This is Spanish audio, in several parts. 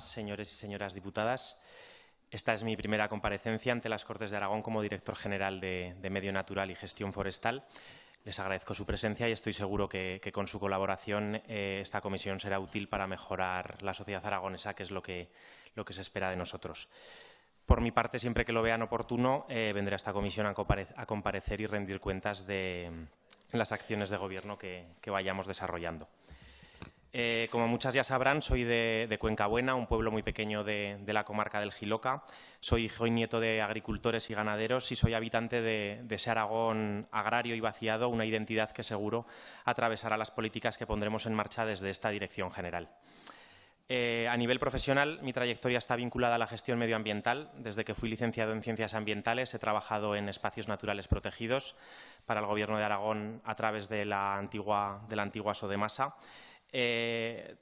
Señores y señoras diputadas, esta es mi primera comparecencia ante las Cortes de Aragón como director general de, Medio Natural y Gestión Forestal. Les agradezco su presencia y estoy seguro que, con su colaboración eh, esta comisión será útil para mejorar la sociedad aragonesa, que es lo que, lo que se espera de nosotros. Por mi parte, siempre que lo vean oportuno, eh, vendré a esta comisión a, comparecer y rendir cuentas de las acciones de Gobierno que vayamos desarrollando. Eh, como muchas ya sabrán, soy de, Cuenca Buena, un pueblo muy pequeño de, la comarca del Giloca. Soy hijo y nieto de agricultores y ganaderos y soy habitante de, ese Aragón agrario y vaciado, una identidad que seguro atravesará las políticas que pondremos en marcha desde esta dirección general. Eh, a nivel profesional, mi trayectoria está vinculada a la gestión medioambiental. Desde que fui licenciado en Ciencias Ambientales, he trabajado en espacios naturales protegidos para el Gobierno de Aragón a través de la antigua, de la antigua Sodemasa eh,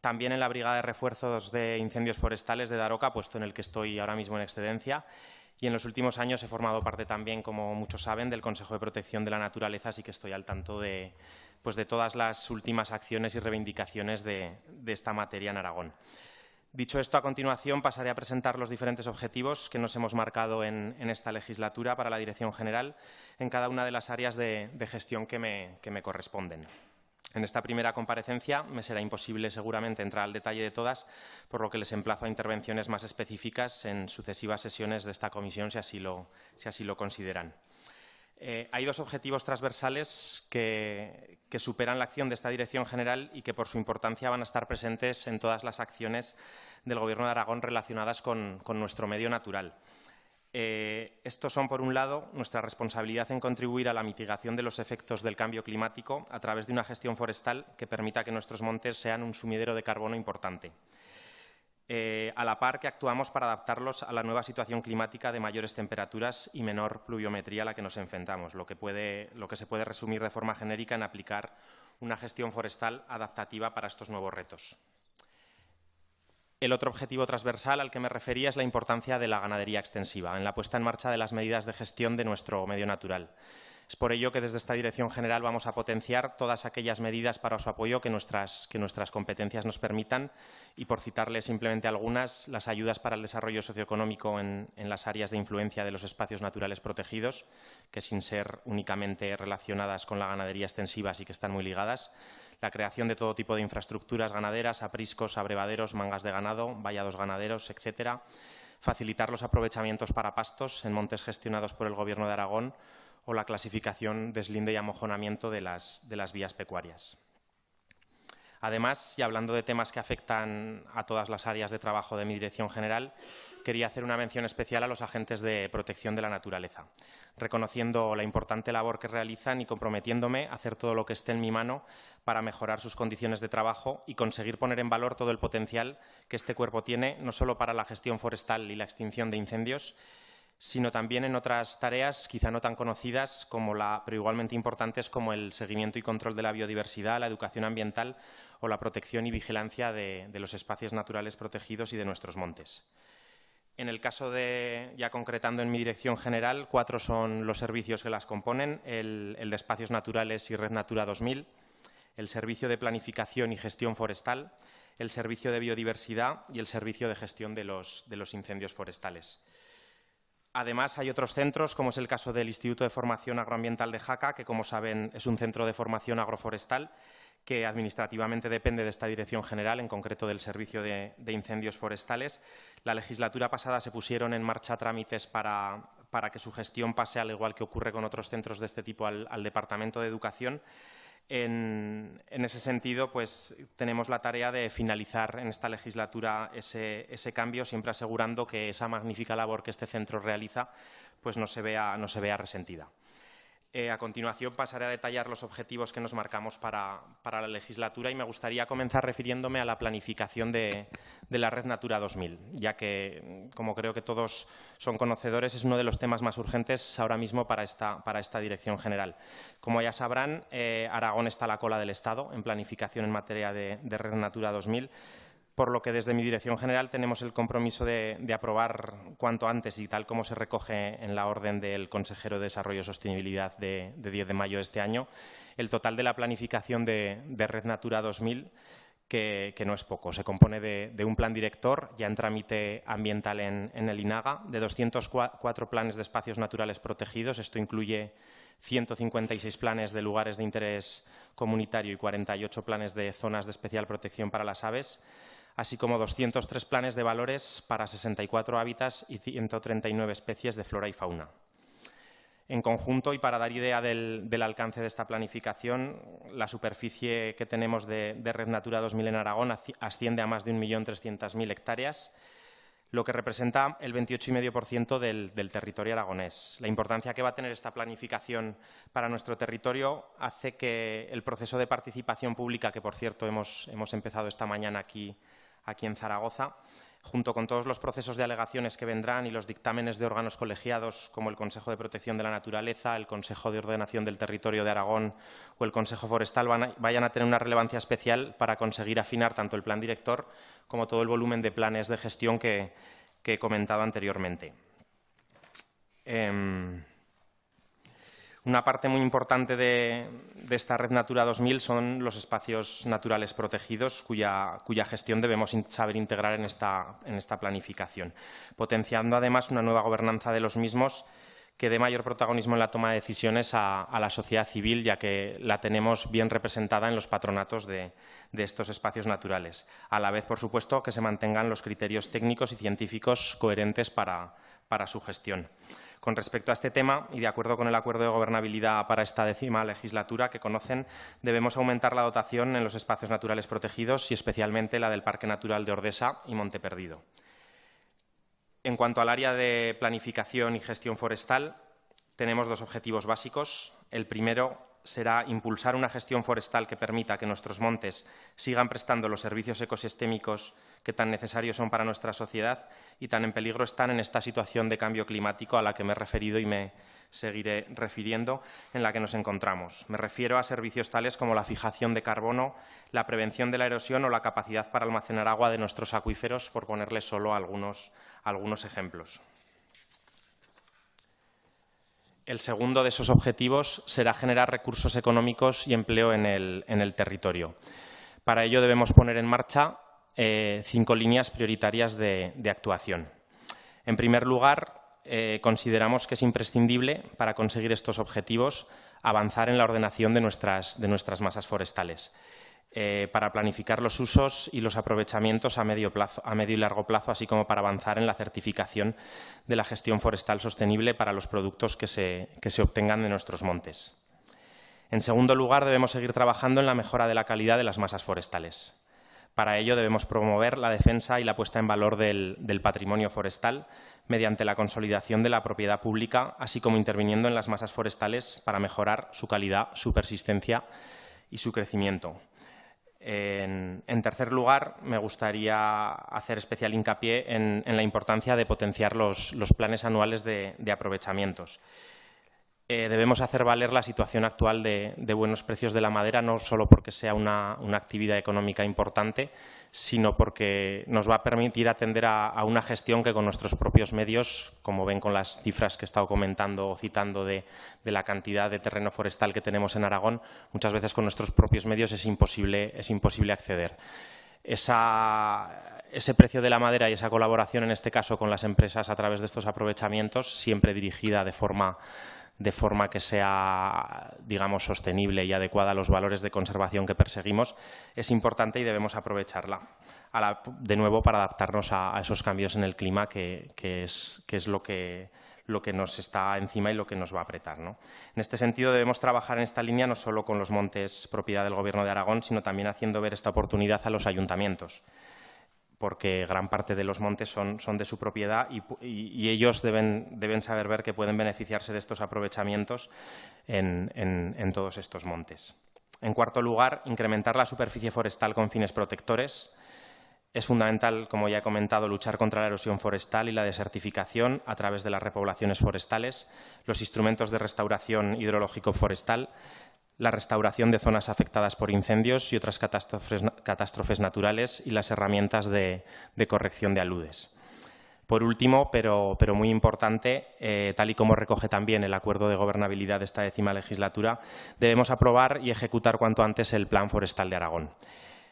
también en la Brigada de Refuerzos de Incendios Forestales de Daroca, puesto en el que estoy ahora mismo en excedencia. Y en los últimos años he formado parte también, como muchos saben, del Consejo de Protección de la Naturaleza, así que estoy al tanto de, pues, todas las últimas acciones y reivindicaciones de, esta materia en Aragón. Dicho esto, a continuación pasaré a presentar los diferentes objetivos que nos hemos marcado en, esta legislatura para la Dirección General en cada una de las áreas de, gestión que me corresponden. En esta primera comparecencia me será imposible seguramente entrar al detalle de todas, por lo que les emplazo a intervenciones más específicas en sucesivas sesiones de esta comisión, si así lo, consideran. Eh, hay dos objetivos transversales que, superan la acción de esta Dirección General y que por su importancia van a estar presentes en todas las acciones del Gobierno de Aragón relacionadas con nuestro medio natural. Eh, estos son, por un lado, nuestra responsabilidad en contribuir a la mitigación de los efectos del cambio climático a través de una gestión forestal que permita que nuestros montes sean un sumidero de carbono importante, eh, a la par que actuamos para adaptarlos a la nueva situación climática de mayores temperaturas y menor pluviometría a la que nos enfrentamos, lo que se puede resumir de forma genérica en aplicar una gestión forestal adaptativa para estos nuevos retos. El otro objetivo transversal al que me refería es la importancia de la ganadería extensiva en la puesta en marcha de las medidas de gestión de nuestro medio natural. Es por ello que desde esta Dirección General vamos a potenciar todas aquellas medidas para su apoyo que nuestras, que nuestras competencias nos permitan y, por citarles simplemente algunas, las ayudas para el desarrollo socioeconómico en, en las áreas de influencia de los espacios naturales protegidos, que sin ser únicamente relacionadas con la ganadería extensiva sí que están muy ligadas, la creación de todo tipo de infraestructuras ganaderas, apriscos, abrevaderos, mangas de ganado, vallados ganaderos, etcétera, facilitar los aprovechamientos para pastos en montes gestionados por el Gobierno de Aragón o la clasificación, deslinde y amojonamiento de las, de las vías pecuarias. Además, y hablando de temas que afectan a todas las áreas de trabajo de mi dirección general, quería hacer una mención especial a los agentes de protección de la naturaleza, reconociendo la importante labor que realizan y comprometiéndome a hacer todo lo que esté en mi mano para mejorar sus condiciones de trabajo y conseguir poner en valor todo el potencial que este cuerpo tiene, no solo para la gestión forestal y la extinción de incendios, sino también en otras tareas quizá no tan conocidas, pero igualmente importantes como el seguimiento y control de la biodiversidad, la educación ambiental o la protección y vigilancia de, los espacios naturales protegidos y de nuestros montes. En el caso de, ya concretando en mi dirección general, cuatro son los servicios que las componen, el, de espacios naturales y Red Natura 2000, el servicio de planificación y gestión forestal, el servicio de biodiversidad y el servicio de gestión de los incendios forestales. Además, hay otros centros, como es el caso del Instituto de Formación Agroambiental de Jaca, que, como saben, es un centro de formación agroforestal que administrativamente depende de esta Dirección General, en concreto del Servicio de, Incendios Forestales. La legislatura pasada se pusieron en marcha trámites para, que su gestión pase, al igual que ocurre con otros centros de este tipo, al Departamento de Educación. En, ese sentido, pues tenemos la tarea de finalizar en esta legislatura ese, cambio, siempre asegurando que esa magnífica labor que este centro realiza pues no se no se vea resentida. Eh, a continuación pasaré a detallar los objetivos que nos marcamos para, la legislatura y me gustaría comenzar refiriéndome a la planificación de, la Red Natura 2000, ya que, como creo que todos son conocedores, es uno de los temas más urgentes ahora mismo para esta, para esta Dirección General. Como ya sabrán, eh, Aragón está a la cola del Estado en planificación en materia de, de Red Natura 2000 por lo que desde mi dirección general tenemos el compromiso de, aprobar cuanto antes y tal como se recoge en la orden del consejero de Desarrollo y Sostenibilidad de, 10 de mayo de este año, el total de la planificación de, Red Natura 2000, que, no es poco. Se compone de, un plan director ya en trámite ambiental en, en el INAGA, de 204 planes de espacios naturales protegidos. Esto incluye 156 planes de lugares de interés comunitario y 48 planes de zonas de especial protección para las aves así como 203 planes de valores para 64 hábitats y 139 especies de flora y fauna. En conjunto, y para dar idea del, alcance de esta planificación, la superficie que tenemos de, Red Natura 2000 en Aragón asciende a más de 1.300.000 hectáreas, lo que representa el 28,5% del, del territorio aragonés. La importancia que va a tener esta planificación para nuestro territorio hace que el proceso de participación pública, que por cierto hemos, hemos empezado esta mañana aquí aquí en Zaragoza, junto con todos los procesos de alegaciones que vendrán y los dictámenes de órganos colegiados como el Consejo de Protección de la Naturaleza, el Consejo de Ordenación del Territorio de Aragón o el Consejo Forestal, vayan a tener una relevancia especial para conseguir afinar tanto el plan director como todo el volumen de planes de gestión que, he comentado anteriormente. Em, una parte muy importante de, esta red Natura 2000 son los espacios naturales protegidos, cuya, gestión debemos saber integrar en esta, planificación, potenciando además una nueva gobernanza de los mismos que dé mayor protagonismo en la toma de decisiones a, la sociedad civil, ya que la tenemos bien representada en los patronatos de, estos espacios naturales. A la vez, por supuesto, que se mantengan los criterios técnicos y científicos coherentes para su gestión. Con respecto a este tema y de acuerdo con el acuerdo de gobernabilidad para esta décima legislatura que conocen, debemos aumentar la dotación en los espacios naturales protegidos y especialmente la del Parque Natural de Ordesa y Monte Perdido. En cuanto al área de planificación y gestión forestal, tenemos dos objetivos básicos. El primero, será impulsar una gestión forestal que permita que nuestros montes sigan prestando los servicios ecosistémicos que tan necesarios son para nuestra sociedad y tan en peligro están en esta situación de cambio climático a la que me he referido y me seguiré refiriendo, en la que nos encontramos. Me refiero a servicios tales como la fijación de carbono, la prevención de la erosión o la capacidad para almacenar agua de nuestros acuíferos, por ponerle solo algunos, algunos ejemplos. El segundo de esos objetivos será generar recursos económicos y empleo en el, territorio. Para ello debemos poner en marcha eh, cinco líneas prioritarias de, actuación. En primer lugar, eh, consideramos que es imprescindible, para conseguir estos objetivos, avanzar en la ordenación de nuestras, de nuestras masas forestales. Eh, para planificar los usos y los aprovechamientos a medio, plazo, a medio y largo plazo, así como para avanzar en la certificación de la gestión forestal sostenible para los productos que se, obtengan de nuestros montes. En segundo lugar, debemos seguir trabajando en la mejora de la calidad de las masas forestales. Para ello debemos promover la defensa y la puesta en valor del, patrimonio forestal mediante la consolidación de la propiedad pública, así como interviniendo en las masas forestales para mejorar su calidad, su persistencia y su crecimiento. En, tercer lugar, me gustaría hacer especial hincapié en, la importancia de potenciar los, planes anuales de aprovechamientos. Eh, debemos hacer valer la situación actual de, buenos precios de la madera, no solo porque sea una, actividad económica importante, sino porque nos va a permitir atender a, una gestión que con nuestros propios medios, como ven con las cifras que he estado comentando o citando de, la cantidad de terreno forestal que tenemos en Aragón, muchas veces con nuestros propios medios es imposible, es imposible acceder ese precio de la madera y esa colaboración, en este caso, con las empresas a través de estos aprovechamientos, siempre dirigida de forma de forma que sea, digamos, sostenible y adecuada a los valores de conservación que perseguimos, es importante y debemos aprovecharla, de nuevo, para adaptarnos a, esos cambios en el clima, que, es, que es lo que lo que nos está encima y lo que nos va a apretar. En este sentido, debemos trabajar en esta línea no solo con los montes propiedad del Gobierno de Aragón, sino también haciendo ver esta oportunidad a los ayuntamientos porque gran parte de los montes son, son de su propiedad y, ellos deben, deben, saber ver que pueden beneficiarse de estos aprovechamientos en todos estos montes. En cuarto lugar, incrementar la superficie forestal con fines protectores es fundamental, como ya he comentado, luchar contra la erosión forestal y la desertificación a través de las repoblaciones forestales, los instrumentos de restauración hidrológico forestal, la restauración de zonas afectadas por incendios y otras catástrofes, naturales y las herramientas de, corrección de aludes. Por último, pero, muy importante, eh, tal y como recoge también el acuerdo de gobernabilidad de esta décima legislatura, debemos aprobar y ejecutar cuanto antes el Plan Forestal de Aragón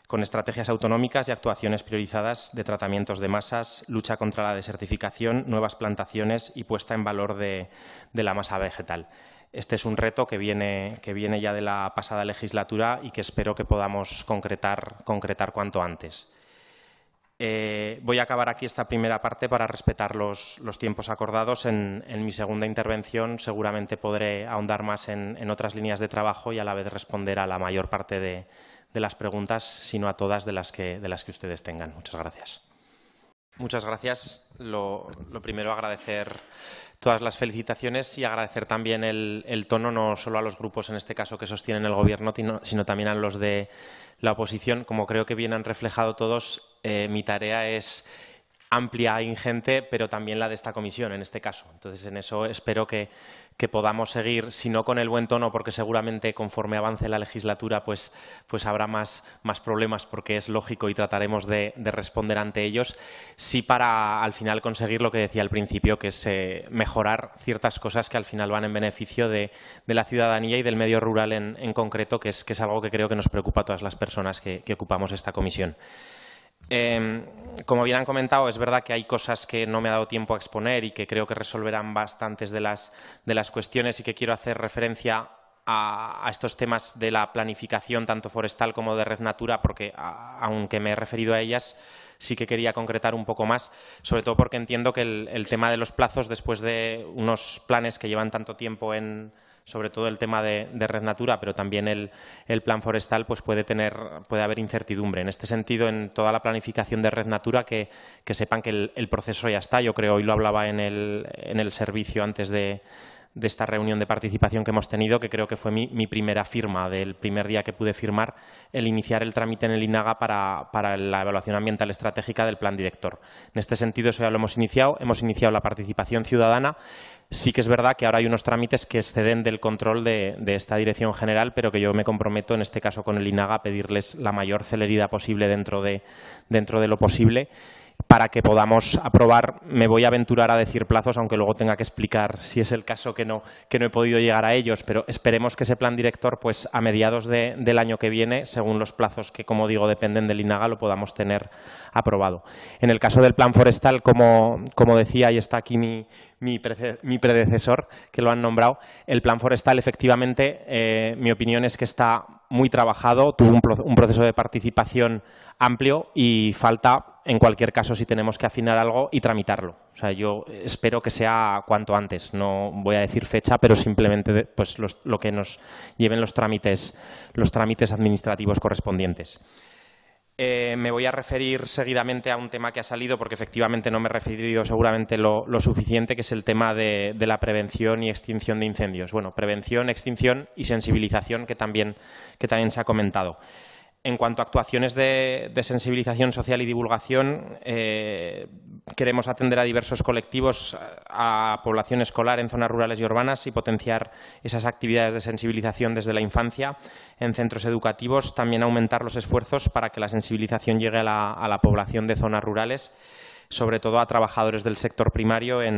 con estrategias autonómicas y actuaciones priorizadas de tratamientos de masas, lucha contra la desertificación, nuevas plantaciones y puesta en valor de, la masa vegetal. Este es un reto que viene, ya de la pasada legislatura y que espero que podamos concretar, cuanto antes. Eh, voy a acabar aquí esta primera parte para respetar los, tiempos acordados. En, mi segunda intervención seguramente podré ahondar más en, otras líneas de trabajo y a la vez responder a la mayor parte de, de las preguntas, sino a todas de las que, de las que ustedes tengan. Muchas gracias. Muchas gracias. Lo, primero, agradecer todas las felicitaciones y agradecer también el, tono, no solo a los grupos, en este caso, que sostienen el Gobierno, sino también a los de la oposición. Como creo que bien han reflejado todos, eh, mi tarea es amplia e ingente, pero también la de esta comisión, en este caso. Entonces, en eso espero que que podamos seguir, si no con el buen tono, porque seguramente conforme avance la legislatura pues, pues habrá más, más problemas porque es lógico y trataremos de, responder ante ellos, sí para al final conseguir lo que decía al principio, que es eh, mejorar ciertas cosas que al final van en beneficio de, la ciudadanía y del medio rural en, concreto, que es, que es algo que creo que nos preocupa a todas las personas que ocupamos esta comisión. Em, como bien han comentado, es verdad que hay cosas que no me ha dado tiempo a exponer y que creo que resolverán bastantes de las, de las cuestiones y que quiero hacer referencia a, estos temas de la planificación tanto forestal como de red natura, porque aunque me he referido a ellas, sí que quería concretar un poco más, sobre todo porque entiendo que el tema de los plazos, después de unos planes que llevan tanto tiempo en, sobre todo el tema de, Red Natura, pero también el, plan forestal, pues puede, tener, puede haber incertidumbre. En este sentido, en toda la planificación de Red Natura, que, sepan que el, proceso ya está, yo creo, hoy lo hablaba en el, en el servicio antes de, de esta reunión de participación que hemos tenido, que creo que fue mi, primera firma, del primer día que pude firmar, el iniciar el trámite en el INAGA para, la evaluación ambiental estratégica del plan director. En este sentido, eso ya lo hemos iniciado, hemos iniciado la participación ciudadana. Sí que es verdad que ahora hay unos trámites que exceden del control de, esta dirección general, pero que yo me comprometo, en este caso con el INAGA, a pedirles la mayor celeridad posible dentro de, dentro de lo posible para que podamos aprobar, me voy a aventurar a decir plazos, aunque luego tenga que explicar si es el caso que no, que no he podido llegar a ellos, pero esperemos que ese plan director, pues a mediados de, del año que viene, según los plazos que, como digo, dependen del INAGA, lo podamos tener aprobado. En el caso del plan forestal, como, como decía, y está aquí mi, predecesor, que lo han nombrado. El plan forestal, efectivamente, eh, mi opinión es que está muy trabajado, tuvo un proceso de participación amplio y falta en cualquier caso, si tenemos que afinar algo y tramitarlo. O sea, yo espero que sea cuanto antes. No voy a decir fecha, pero simplemente pues, lo que nos lleven los trámites, los trámites administrativos correspondientes. Eh, me voy a referir seguidamente a un tema que ha salido, porque efectivamente no me he referido seguramente lo, suficiente, que es el tema de, la prevención y extinción de incendios. Bueno, prevención, extinción y sensibilización, que también, que también se ha comentado. En cuanto a actuaciones de, sensibilización social y divulgación, eh, queremos atender a diversos colectivos, a, población escolar en zonas rurales y urbanas y potenciar esas actividades de sensibilización desde la infancia en centros educativos, también aumentar los esfuerzos para que la sensibilización llegue a la, población de zonas rurales sobre todo a trabajadores del sector primario, eh,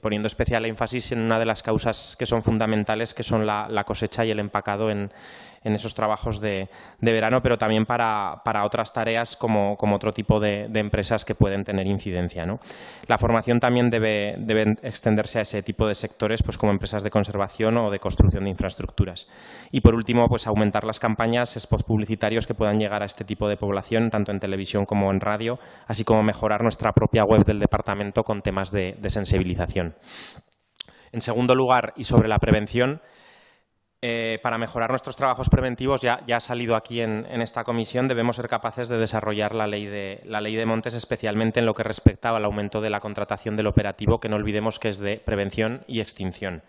poniendo especial énfasis en una de las causas que son fundamentales, que son la, la cosecha y el empacado en, en esos trabajos de, verano, pero también para, otras tareas como, como otro tipo de, empresas que pueden tener incidencia. ¿no? La formación también debe, extenderse a ese tipo de sectores, pues como empresas de conservación o de construcción de infraestructuras. Y por último, pues aumentar las campañas, spots publicitarios que puedan llegar a este tipo de población, tanto en televisión como en radio, así como mejorar nuestra propia web del departamento con temas de, de sensibilización. En segundo lugar, y sobre la prevención, eh, para mejorar nuestros trabajos preventivos, ya, ha salido aquí en, esta comisión, debemos ser capaces de desarrollar la ley de, la ley de montes, especialmente en lo que respecta al aumento de la contratación del operativo, que no olvidemos que es de prevención y extinción.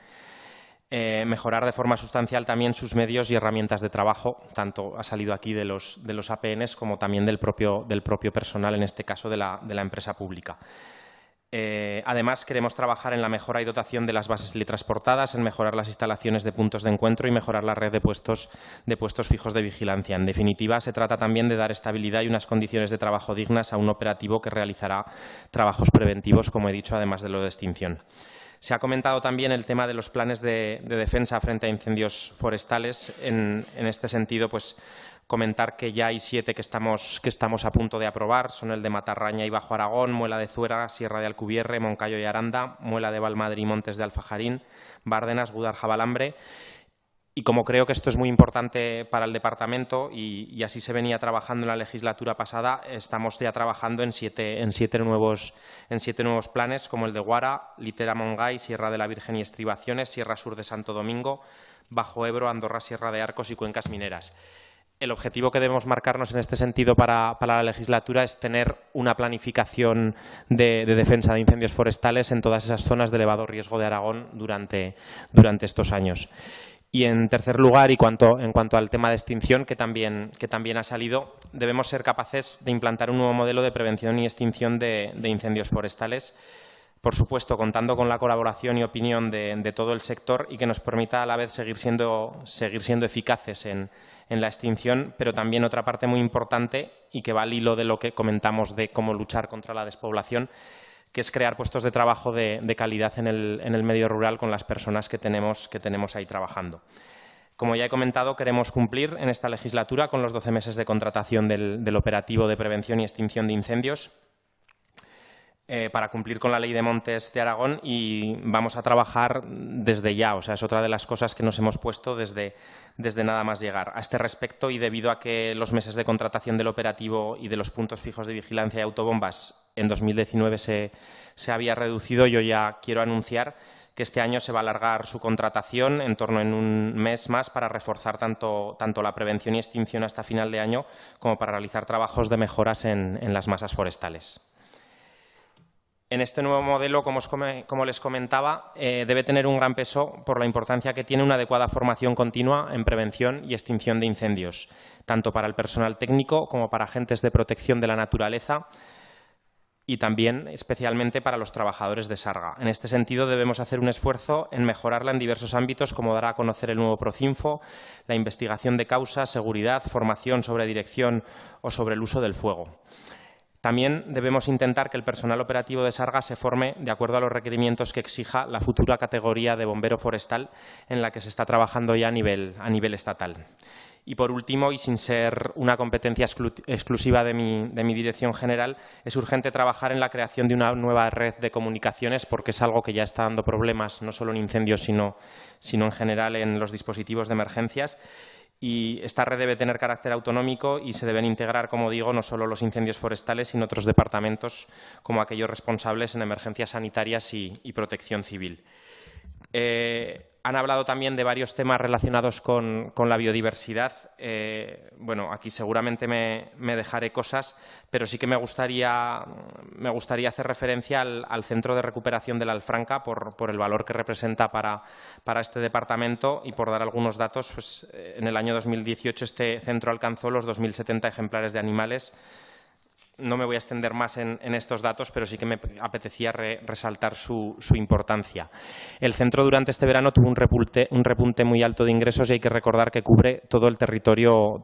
Eh, mejorar de forma sustancial también sus medios y herramientas de trabajo, tanto ha salido aquí de los, de los APNs como también del propio, personal, en este caso de la empresa pública. Eh, además, queremos trabajar en la mejora y dotación de las bases teletransportadas, en mejorar las instalaciones de puntos de encuentro y mejorar la red de puestos, de puestos fijos de vigilancia. En definitiva, se trata también de dar estabilidad y unas condiciones de trabajo dignas a un operativo que realizará trabajos preventivos, como he dicho, además de lo de extinción. Se ha comentado también el tema de los planes de, defensa frente a incendios forestales. en este sentido, pues Comentar que ya hay siete que estamos, que estamos a punto de aprobar, son el de Matarraña y Bajo Aragón, Muela de Zuera, Sierra de Alcubierre, Moncayo y Aranda, Muela de Valmadri y Montes de Alfajarín, Bárdenas, Gudar, Jabalambre. Y como creo que esto es muy importante para el departamento y, así se venía trabajando en la legislatura pasada, estamos ya trabajando en siete, en siete, nuevos, en siete nuevos planes, como el de Guara, Litera Mongay, Sierra de la Virgen y Estribaciones, Sierra Sur de Santo Domingo, Bajo Ebro, Andorra, Sierra de Arcos y Cuencas Mineras el objetivo que debemos marcarnos en este sentido para, la legislatura es tener una planificación de, defensa de incendios forestales en todas esas zonas de elevado riesgo de Aragón durante, durante estos años. Y en tercer lugar, y en cuanto al tema de extinción, que también, que también ha salido, debemos ser capaces de implantar un nuevo modelo de prevención y extinción de incendios forestales por supuesto, contando con la colaboración y opinión de, todo el sector y que nos permita a la vez seguir siendo, eficaces en, la extinción, pero también otra parte muy importante y que va al hilo de lo que comentamos de cómo luchar contra la despoblación, que es crear puestos de trabajo de, calidad en el, medio rural con las personas que tenemos, ahí trabajando. Como ya he comentado, queremos cumplir en esta legislatura con los 12 meses de contratación del operativo de prevención y extinción de incendios, eh, para cumplir con la ley de montes de Aragón y vamos a trabajar desde ya. O sea, es otra de las cosas que nos hemos puesto desde, nada más llegar. A este respecto y debido a que los meses de contratación del operativo y de los puntos fijos de vigilancia y autobombas en 2019 se, se había reducido, yo ya quiero anunciar que este año se va a alargar su contratación en torno en un mes más para reforzar tanto, tanto la prevención y extinción hasta final de año como para realizar trabajos de mejoras en las masas forestales. En este nuevo modelo, como, les comentaba, eh, debe tener un gran peso por la importancia que tiene una adecuada formación continua en prevención y extinción de incendios, tanto para el personal técnico como para agentes de protección de la naturaleza y también especialmente para los trabajadores de Sarga. En este sentido, debemos hacer un esfuerzo en mejorarla en diversos ámbitos, como dará a conocer el nuevo Procinfo, la investigación de causas, seguridad, formación sobre dirección o sobre el uso del fuego. También debemos intentar que el personal operativo de Sarga se forme de acuerdo a los requerimientos que exija la futura categoría de bombero forestal en la que se está trabajando ya a nivel, estatal. Y por último, y sin ser una competencia exclusiva de mi, dirección general, es urgente trabajar en la creación de una nueva red de comunicaciones porque es algo que ya está dando problemas no solo en incendios, sino en general en los dispositivos de emergencias esta red debe tener carácter autonómico y se deben integrar, como digo, no solo los incendios forestales, sino otros departamentos como aquellos responsables en emergencias sanitarias y, protección civil. Eh, han hablado también de varios temas relacionados con, la biodiversidad. Eh, bueno, aquí seguramente me, dejaré cosas, pero sí que me gustaría, hacer referencia al, Centro de Recuperación de la Alfranca por, el valor que representa para, este departamento y por dar algunos datos. Pues, eh, en el año 2018 este centro alcanzó los 2.070 ejemplares de animales no me voy a extender más en, estos datos, pero sí que me apetecía resaltar su, importancia. El centro durante este verano tuvo un repunte, muy alto de ingresos y hay que recordar que cubre todo el territorio,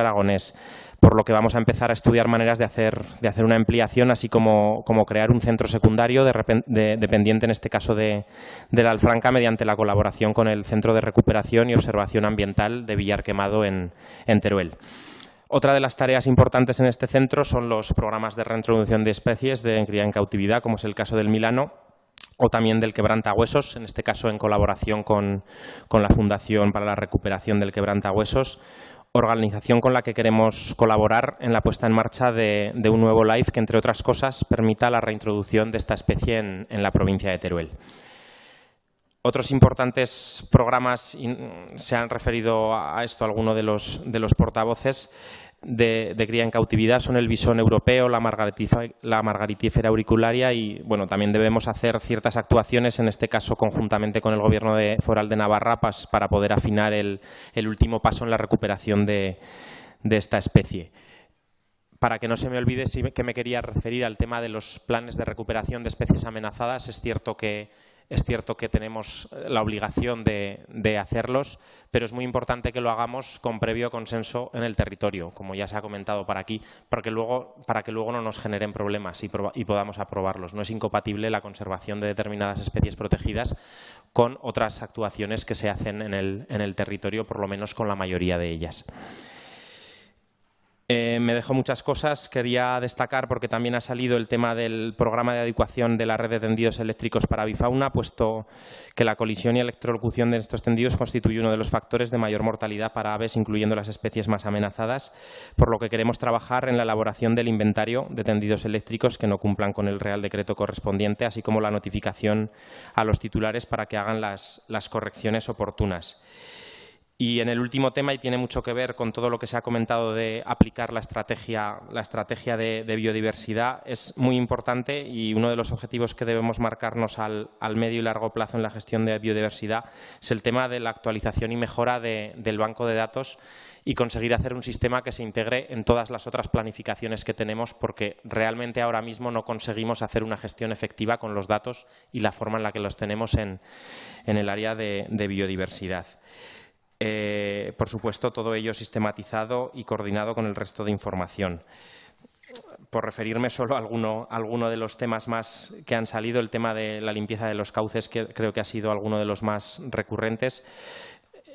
aragonés, por lo que vamos a empezar a estudiar maneras de hacer, una ampliación, así como, crear un centro secundario dependiente, en este caso, de, la Alfranca, mediante la colaboración con el Centro de Recuperación y Observación Ambiental de Villar Quemado en Teruel. Otra de las tareas importantes en este centro son los programas de reintroducción de especies de cría en cautividad, como es el caso del Milano, o también del quebrantahuesos, en este caso en colaboración con, la Fundación para la Recuperación del Quebrantahuesos, organización con la que queremos colaborar en la puesta en marcha de, un nuevo LIFE que, entre otras cosas, permita la reintroducción de esta especie en la provincia de Teruel. Otros importantes programas, mm, se han referido a esto Alguno de los, portavoces, de, cría en cautividad son el bisón europeo, la, la margaritífera auricularia y bueno, también debemos hacer ciertas actuaciones, en este caso conjuntamente con el Gobierno de, Foral de Navarra, para poder afinar el, último paso en la recuperación de, de esta especie para que no se me olvide sí que me quería referir al tema de los planes de recuperación de especies amenazadas. Es cierto que es cierto que tenemos eh, la obligación de, hacerlos, pero es muy importante que lo hagamos con previo consenso en el territorio, como ya se ha comentado para aquí, para que luego, no nos generen problemas y, podamos aprobarlos. No es incompatible la conservación de determinadas especies protegidas con otras actuaciones que se hacen en el territorio, por lo menos con la mayoría de ellas. Eh, me dejó muchas cosas. Quería destacar, porque también ha salido el tema del programa de adecuación de la red de tendidos eléctricos para bifauna, puesto que la colisión y electrolocución de estos tendidos constituye uno de los factores de mayor mortalidad para aves, incluyendo las especies más amenazadas, por lo que queremos trabajar en la elaboración del inventario de tendidos eléctricos que no cumplan con el Real Decreto correspondiente, así como la notificación a los titulares para que hagan las correcciones oportunas. Y en el último tema, y tiene mucho que ver con todo lo que se ha comentado de aplicar la estrategia, la estrategia de, biodiversidad, es muy importante y uno de los objetivos que debemos marcarnos al, medio y largo plazo en la gestión de biodiversidad es el tema de la actualización y mejora del banco de datos y conseguir hacer un sistema que se integre en todas las otras planificaciones que tenemos porque realmente ahora mismo no conseguimos hacer una gestión efectiva con los datos y la forma en la que los tenemos en, el área de biodiversidad. Eh, por supuesto, todo ello sistematizado y coordinado con el resto de información. Por referirme solo a alguno, alguno de los temas más que han salido, el tema de la limpieza de los cauces, que creo que ha sido alguno de los más recurrentes.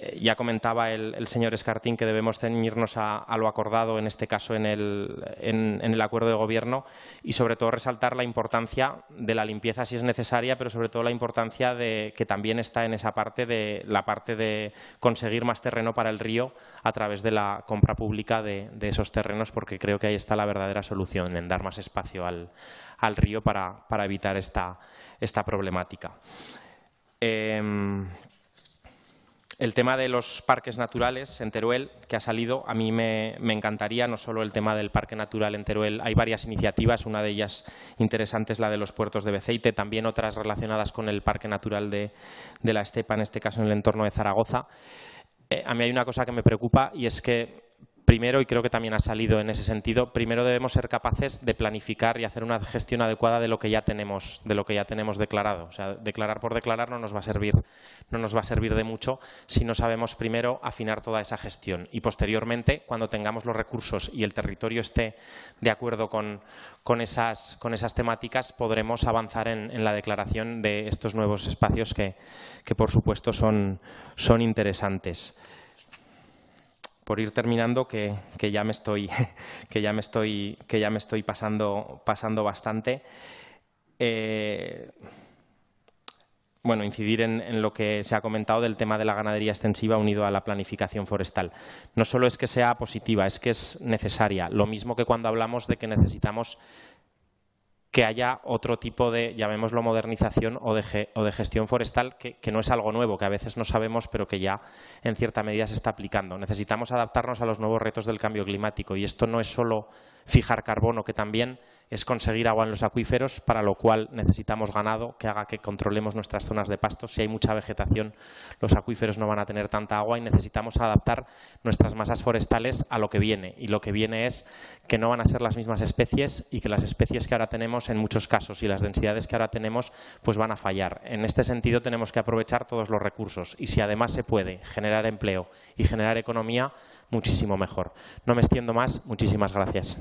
Eh, ya comentaba el, señor Escartín que debemos ceñirnos a, lo acordado, en este caso en el, acuerdo de gobierno, y sobre todo resaltar la importancia de la limpieza si es necesaria, pero sobre todo la importancia de que también está en esa parte de la parte de conseguir más terreno para el río a través de la compra pública de, esos terrenos, porque creo que ahí está la verdadera solución, en dar más espacio al, río para, evitar esta, esta problemática. Em, el tema de los parques naturales en Teruel, que ha salido, a mí me, encantaría, no solo el tema del parque natural en Teruel, hay varias iniciativas, una de ellas interesante es la de los puertos de Beceite, también otras relacionadas con el parque natural de, la Estepa, en este caso en el entorno de Zaragoza. Eh, a mí hay una cosa que me preocupa y es que primero, y creo que también ha salido en ese sentido, primero debemos ser capaces de planificar y hacer una gestión adecuada de lo que ya tenemos, de lo que ya tenemos declarado. O sea, declarar por declarar no nos va a servir, no nos va a servir de mucho si no sabemos primero afinar toda esa gestión. Y posteriormente, cuando tengamos los recursos y el territorio esté de acuerdo con, esas, temáticas, podremos avanzar en, la declaración de estos nuevos espacios que, por supuesto son interesantes por ir terminando, que, ya me estoy, que ya me estoy, que ya me estoy pasando, pasando bastante. Eh, bueno, incidir en, en, lo que se ha comentado del tema de la ganadería extensiva unido a la planificación forestal. No solo es que sea positiva, es que es necesaria. Lo mismo que cuando hablamos de que necesitamos que haya otro tipo de, llamémoslo, modernización o de, de gestión forestal, que, no es algo nuevo, que a veces no sabemos, pero que ya en cierta medida se está aplicando. Necesitamos adaptarnos a los nuevos retos del cambio climático y esto no es solo Fijar carbono, que también es conseguir agua en los acuíferos, para lo cual necesitamos ganado que haga que controlemos nuestras zonas de pastos. Si hay mucha vegetación, los acuíferos no van a tener tanta agua y necesitamos adaptar nuestras masas forestales a lo que viene. Y lo que viene es que no van a ser las mismas especies y que las especies que ahora tenemos en muchos casos y las densidades que ahora tenemos pues van a fallar. En este sentido tenemos que aprovechar todos los recursos y si además se puede generar empleo y generar economía, muchísimo mejor. No me extiendo más, muchísimas gracias.